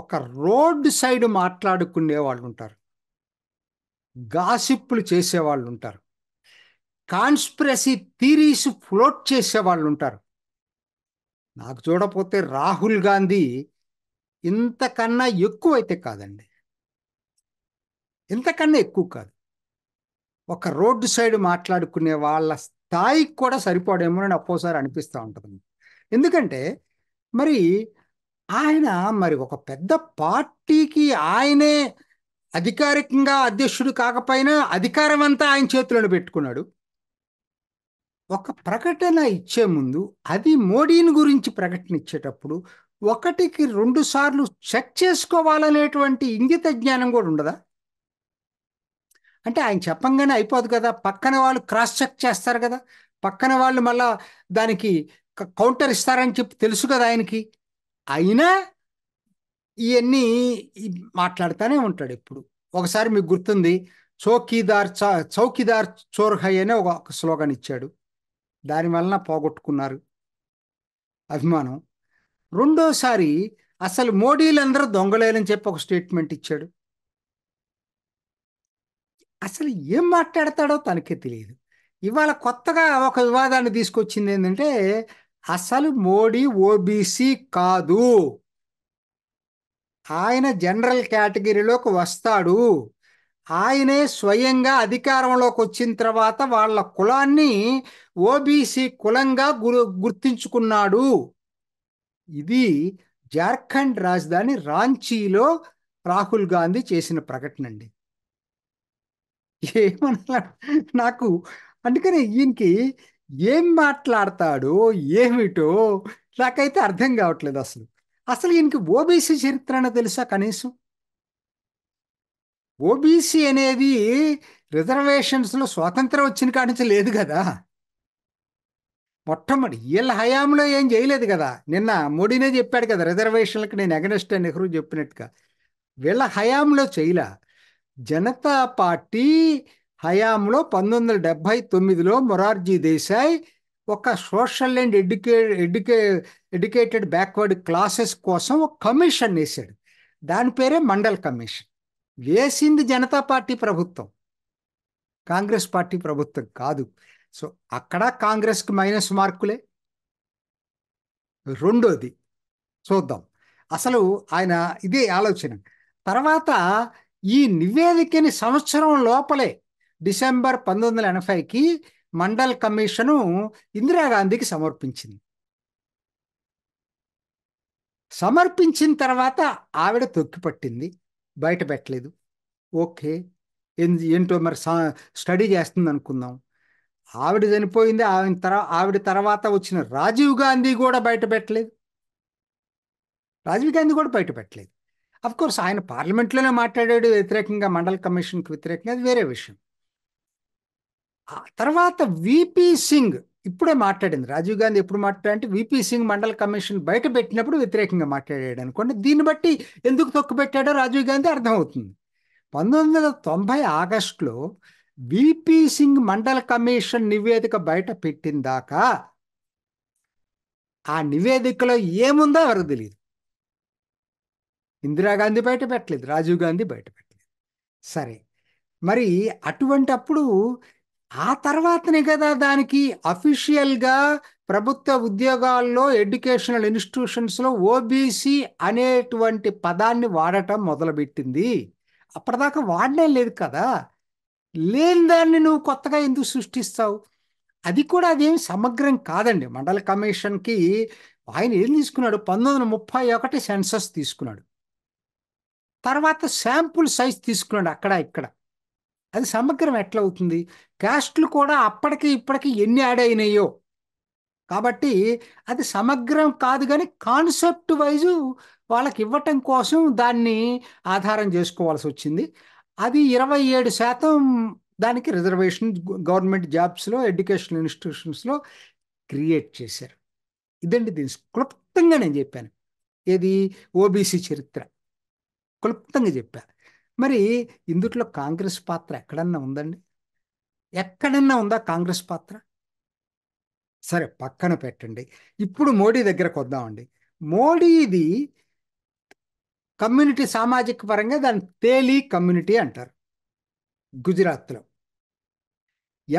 ఒక road side మాట్లాడుకునే వాళ్ళు ఉంటారు గాసిప్పులు చేసేవాళ్ళు ఉంటారు కాన్స్పిరసీ థీరీస్ ఫ్లోట్ చేసేవాళ్ళు ఉంటారు నాకు చూడపోతే రాహుల్ గాంధీ ఇంతకన్నా ఎక్కువైతే కాదండి ఇంతకన్నా ఎక్కువ కాదు ఒక రోడ్డు సైడ్ మాట్లాడుకునే వాళ్ళ స్థాయికి కూడా సరిపోడేమో అని ఒక్కోసారి అనిపిస్తూ ఉంటుంది ఎందుకంటే మరి ఆయన మరి ఒక పెద్ద పార్టీకి ఆయనే అధికారికంగా అధ్యక్షుడు కాకపోయినా అధికారం అంతా ఆయన చేతులను పెట్టుకున్నాడు ఒక ప్రకటన ఇచ్చే ముందు అది మోడీని గురించి ప్రకటన ఇచ్చేటప్పుడు ఒకటికి రెండు సార్లు చెక్ చేసుకోవాలనేటువంటి ఇంగిత జ్ఞానం కూడా ఉండదా అంటే ఆయన చెప్పంగానే అయిపోదు కదా పక్కన వాళ్ళు క్రాస్ చెక్ చేస్తారు కదా పక్కన వాళ్ళు మళ్ళా దానికి కౌంటర్ ఇస్తారని చెప్పి తెలుసు కదా ఆయనకి అయినా ఇవన్నీ మాట్లాడుతూనే ఉంటాడు ఎప్పుడు ఒకసారి మీకు గుర్తుంది చౌకీదార్ చౌకీదార్ చోర్ అనే ఒక స్లోగన్ ఇచ్చాడు దాని వలన పోగొట్టుకున్నారు అభిమానం రెండోసారి అసలు మోడీలందరూ దొంగలేలని చెప్పి ఒక స్టేట్మెంట్ ఇచ్చాడు అసలు ఏం మాట్లాడతాడో తనకే తెలియదు ఇవాళ కొత్తగా ఒక వివాదాన్ని తీసుకొచ్చింది ఏంటంటే అసలు మోడీ ఓబీసీ కాదు ఆయన జనరల్ కేటగిరీలోకి వస్తాడు ఆయనే స్వయంగా అధికారంలోకి వచ్చిన తర్వాత వాళ్ళ కులాన్ని ఓబీసీ కులంగా గుర్తించుకున్నాడు ఇది జార్ఖండ్ రాజధాని రాంచీలో రాహుల్ గాంధీ చేసిన ప్రకటన అండి ఏమన్నా నాకు అందుకని ఈయనకి ఏం మాట్లాడతాడో ఏమిటో నాకైతే అర్థం కావట్లేదు అసలు అసలు ఈయనకి ఓబీసీ అనేది తెలుసా కనీసం ఓబీసీ అనేది రిజర్వేషన్స్లో స్వాతంత్రం వచ్చిన కాడి నుంచి లేదు కదా మొట్టమొదటి వీళ్ళ హయాంలో ఏం చేయలేదు కదా నిన్న మోడీనే చెప్పాడు కదా రిజర్వేషన్లకు నేను అగనెస్ట్ నెహ్రూ చెప్పినట్టుగా వీళ్ళ హయాంలో చేయలే జనతా పార్టీ హయాంలో పంతొమ్మిది వందల డెబ్భై తొమ్మిదిలో మొరార్జీ దేశాయ్ ఒక సోషల్ అండ్ ఎడ్యుకే ఎడ్యుకే ఎడ్యుకేటెడ్ బ్యాక్వర్డ్ క్లాసెస్ కోసం ఒక కమిషన్ వేశాడు దాని పేరే మండల్ కమిషన్ వేసింది జనతా పార్టీ ప్రభుత్వం కాంగ్రెస్ పార్టీ ప్రభుత్వం కాదు సో అక్కడ కాంగ్రెస్కి మైనస్ మార్కులే రెండోది చూద్దాం అసలు ఆయన ఇదే ఆలోచన తర్వాత ఈ నివేదికని సంవత్సరం లోపలే డిసెంబర్ పంతొమ్మిది వందల ఎనభైకి మండల్ కమిషను ఇందిరాగాంధీకి సమర్పించింది సమర్పించిన తర్వాత ఆవిడ తొక్కిపట్టింది బయట పెట్టలేదు ఓకే ఏంటో మరి స్టడీ చేస్తుంది అనుకుందాం ఆవిడ చనిపోయింది ఆవిడ తర్వాత ఆవిడ తర్వాత వచ్చిన రాజీవ్ గాంధీ కూడా బయట పెట్టలేదు రాజీవ్ గాంధీ కూడా బయట పెట్టలేదు అఫ్కోర్స్ ఆయన పార్లమెంట్లోనే మాట్లాడాడు వ్యతిరేకంగా మండల్ కమిషన్కి వ్యతిరేకంగా అది వేరే విషయం తర్వాత విపి సింగ్ ఇప్పుడే మాట్లాడింది రాజీవ్ గాంధీ ఎప్పుడు మాట్లాడంటే విపి సింగ్ మండల కమిషన్ బయట పెట్టినప్పుడు వ్యతిరేకంగా మాట్లాడాడు అనుకోండి దీన్ని బట్టి ఎందుకు తొక్కు పెట్టాడో రాజీవ్ గాంధీ అర్థమవుతుంది పంతొమ్మిది వందల తొంభై ఆగస్టులో విపీ సింగ్ మండల కమిషన్ నివేదిక బయట పెట్టిన దాకా ఆ నివేదికలో ఏముందో ఎవరికి తెలియదు ఇందిరాగాంధీ బయట పెట్టలేదు రాజీవ్ గాంధీ బయట పెట్టలేదు సరే మరి అటువంటి అప్పుడు ఆ తర్వాతనే కదా దానికి అఫీషియల్గా ప్రభుత్వ ఉద్యోగాల్లో ఎడ్యుకేషనల్ ఇన్స్టిట్యూషన్స్లో ఓబీసీ అనేటువంటి పదాన్ని వాడటం మొదలుపెట్టింది అప్పటిదాకా వాడనే లేదు కదా లేని దాన్ని నువ్వు కొత్తగా ఎందుకు సృష్టిస్తావు అది కూడా అదేం సమగ్రం కాదండి మండల కమిషన్కి ఆయన ఏం తీసుకున్నాడు పంతొమ్మిది వందల ముప్పై ఒకటి సెన్సస్ తీసుకున్నాడు తర్వాత శాంపుల్ సైజ్ తీసుకున్నాడు అక్కడ ఇక్కడ అది సమగ్రం ఎట్లా అవుతుంది క్యాస్ట్లు కూడా అప్పటికి ఇప్పటికి ఎన్ని యాడ్ అయినాయో కాబట్టి అది సమగ్రం కాదు కానీ కాన్సెప్ట్ వైజు వాళ్ళకి ఇవ్వటం కోసం దాన్ని ఆధారం చేసుకోవాల్సి వచ్చింది అది ఇరవై ఏడు శాతం దానికి రిజర్వేషన్ గవర్నమెంట్ జాబ్స్లో ఎడ్యుకేషన్ ఇన్స్టిట్యూషన్స్లో క్రియేట్ చేశారు ఇదండి దీని క్లుప్తంగా నేను చెప్పాను ఏది ఓబీసీ చరిత్ర క్లుప్తంగా చెప్పాను మరి ఇందుట్లో కాంగ్రెస్ పాత్ర ఎక్కడన్నా ఉందండి ఎక్కడన్నా ఉందా కాంగ్రెస్ పాత్ర సరే పక్కన పెట్టండి ఇప్పుడు మోడీ దగ్గరకు వద్దామండి మోడీది కమ్యూనిటీ సామాజిక పరంగా దాన్ని తేలి కమ్యూనిటీ అంటారు గుజరాత్లో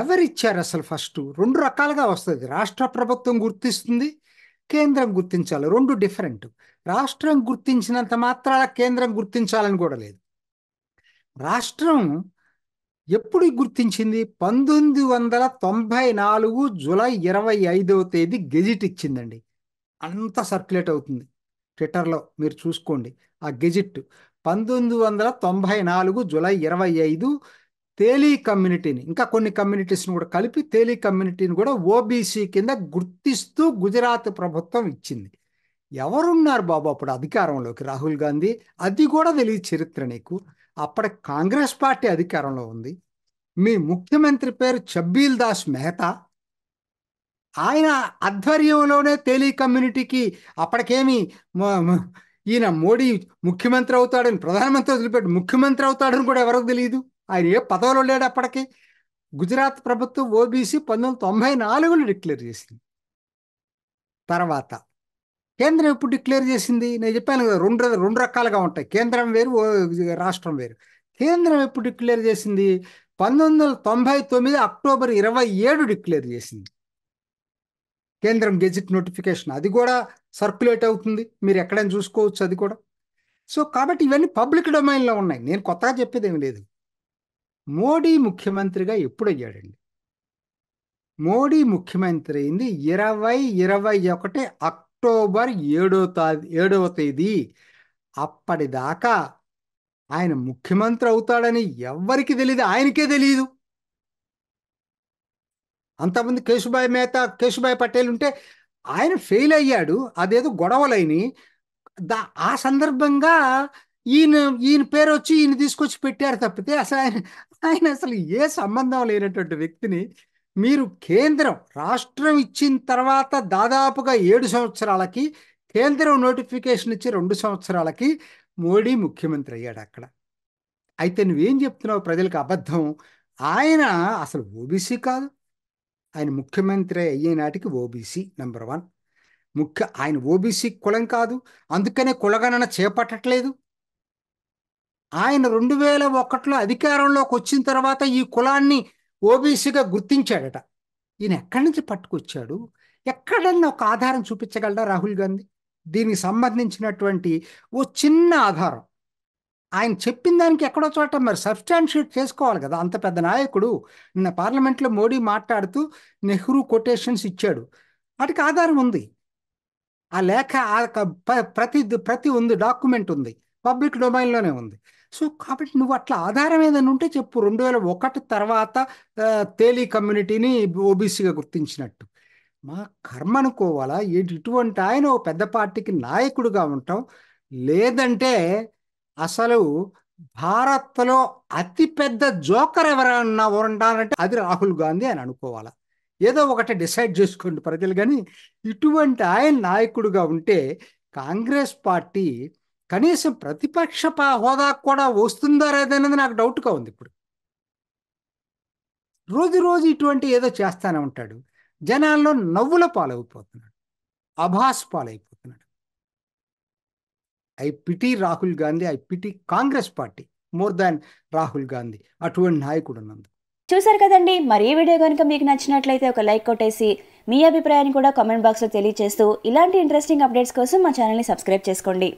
ఎవరిచ్చారు అసలు ఫస్ట్ రెండు రకాలుగా వస్తుంది రాష్ట్ర ప్రభుత్వం గుర్తిస్తుంది కేంద్రం గుర్తించాలి రెండు డిఫరెంట్ రాష్ట్రం గుర్తించినంత మాత్రాల కేంద్రం గుర్తించాలని కూడా లేదు రాష్ట్రం ఎప్పుడు గుర్తించింది పంతొమ్మిది వందల తొంభై నాలుగు జూలై ఇరవై ఐదవ తేదీ గెజిట్ ఇచ్చిందండి అంత సర్క్యులేట్ అవుతుంది ట్విట్టర్లో మీరు చూసుకోండి ఆ గెజిట్ పంతొమ్మిది వందల తొంభై నాలుగు జూలై ఇరవై ఐదు తేలీ కమ్యూనిటీని ఇంకా కొన్ని కమ్యూనిటీస్ని కూడా కలిపి తేలీ కమ్యూనిటీని కూడా ఓబీసీ కింద గుర్తిస్తూ గుజరాత్ ప్రభుత్వం ఇచ్చింది ఎవరున్నారు బాబు అప్పుడు అధికారంలోకి రాహుల్ గాంధీ అది కూడా తెలియదు చరిత్ర నీకు అప్పటి కాంగ్రెస్ పార్టీ అధికారంలో ఉంది మీ ముఖ్యమంత్రి పేరు చబ్బీల్ దాస్ మెహతా ఆయన ఆధ్వర్యంలోనే టెలి కమ్యూనిటీకి అప్పటికేమి ఈయన మోడీ ముఖ్యమంత్రి అవుతాడని ప్రధానమంత్రి వదిలిపెట్టి ముఖ్యమంత్రి అవుతాడని కూడా ఎవరికి తెలియదు ఆయన ఏ పదవిలో లేడు అప్పటికి గుజరాత్ ప్రభుత్వం ఓబీసీ పంతొమ్మిది తొంభై నాలుగులో డిక్లేర్ చేసింది తర్వాత కేంద్రం ఎప్పుడు డిక్లేర్ చేసింది నేను చెప్పాను కదా రెండు రెండు రకాలుగా ఉంటాయి కేంద్రం వేరు రాష్ట్రం వేరు కేంద్రం ఎప్పుడు డిక్లేర్ చేసింది పంతొమ్మిది వందల తొంభై తొమ్మిది అక్టోబర్ ఇరవై ఏడు డిక్లేర్ చేసింది కేంద్రం గెజిట్ నోటిఫికేషన్ అది కూడా సర్క్యులేట్ అవుతుంది మీరు ఎక్కడైనా చూసుకోవచ్చు అది కూడా సో కాబట్టి ఇవన్నీ పబ్లిక్ డొమైన్లో ఉన్నాయి నేను కొత్తగా చెప్పేది ఏమి లేదు మోడీ ముఖ్యమంత్రిగా ఎప్పుడయ్యాడండి మోడీ ముఖ్యమంత్రి అయింది ఇరవై ఇరవై ఒకటి అక్టోబర్ అక్టోబర్ ఏడో తాది ఏడవ తేదీ అప్పటిదాకా ఆయన ముఖ్యమంత్రి అవుతాడని ఎవరికి తెలియదు ఆయనకే తెలియదు అంతమంది కేశుభాయ్ మేత కేశుభాయ్ పటేల్ ఉంటే ఆయన ఫెయిల్ అయ్యాడు అదేదో గొడవలైని దా ఆ సందర్భంగా ఈయన ఈయన పేరు వచ్చి ఈయన తీసుకొచ్చి పెట్టారు తప్పితే అసలు ఆయన ఆయన అసలు ఏ సంబంధం లేనటువంటి వ్యక్తిని మీరు కేంద్రం రాష్ట్రం ఇచ్చిన తర్వాత దాదాపుగా ఏడు సంవత్సరాలకి కేంద్రం నోటిఫికేషన్ ఇచ్చి రెండు సంవత్సరాలకి మోడీ ముఖ్యమంత్రి అయ్యాడు అక్కడ అయితే నువ్వేం చెప్తున్నావు ప్రజలకు అబద్ధం ఆయన అసలు ఓబీసీ కాదు ఆయన ముఖ్యమంత్రి అయ్యే నాటికి ఓబీసీ నెంబర్ వన్ ముఖ్య ఆయన ఓబీసీ కులం కాదు అందుకనే కులగణన చేపట్టట్లేదు ఆయన రెండు వేల ఒకటిలో అధికారంలోకి వచ్చిన తర్వాత ఈ కులాన్ని ఓబీసీగా గుర్తించాడట ఈయన ఎక్కడి నుంచి పట్టుకొచ్చాడు ఎక్కడన్నా ఒక ఆధారం చూపించగలడా రాహుల్ గాంధీ దీనికి సంబంధించినటువంటి ఓ చిన్న ఆధారం ఆయన చెప్పిన దానికి ఎక్కడో చోట మరి సబ్స్టాన్షియేట్ చేసుకోవాలి కదా అంత పెద్ద నాయకుడు నిన్న పార్లమెంట్లో మోడీ మాట్లాడుతూ నెహ్రూ కొటేషన్స్ ఇచ్చాడు వాటికి ఆధారం ఉంది ఆ లేఖ ప్రతి ప్రతి ఉంది డాక్యుమెంట్ ఉంది పబ్లిక్ డొమైన్లోనే ఉంది సో కాబట్టి నువ్వు అట్లా ఆధారం ఏదైనా ఉంటే చెప్పు రెండు వేల ఒకటి తర్వాత తేలి కమ్యూనిటీని ఓబీసీగా గుర్తించినట్టు మా కర్మ అనుకోవాలా ఇటువంటి ఆయన ఓ పెద్ద పార్టీకి నాయకుడిగా ఉంటాం లేదంటే అసలు భారత్లో అతిపెద్ద జోకర్ ఎవరన్నా ఉండాలంటే అది రాహుల్ గాంధీ అని అనుకోవాలా ఏదో ఒకటే డిసైడ్ చేసుకోండి ప్రజలు కానీ ఇటువంటి ఆయన నాయకుడుగా ఉంటే కాంగ్రెస్ పార్టీ కనీసం ప్రతిపక్ష హోదా కూడా వస్తుందా లేదనేది నాకు డౌట్గా ఉంది ఇప్పుడు రోజు రోజు ఇటువంటి ఏదో చేస్తానే ఉంటాడు జనాల్లో నవ్వుల పాలైపోతున్నాడు అభాస్ పాలైపోతున్నాడు I pity Rahul Gandhi I pity Congress party more than Rahul Gandhi అటువంటి నాయకుడు ఉన్నందు చూసారు కదండి మరి ఈ వీడియో కనుక మీకు నచ్చినట్లయితే ఒక లైక్ కొట్టేసి మీ అభిప్రాయాన్ని కూడా కామెంట్ బాక్స్లో తెలియజేస్తూ ఇలాంటి ఇంట్రెస్టింగ్ అప్డేట్స్ కోసం మా ఛానల్ని సబ్స్క్రైబ్ చేసుకోండి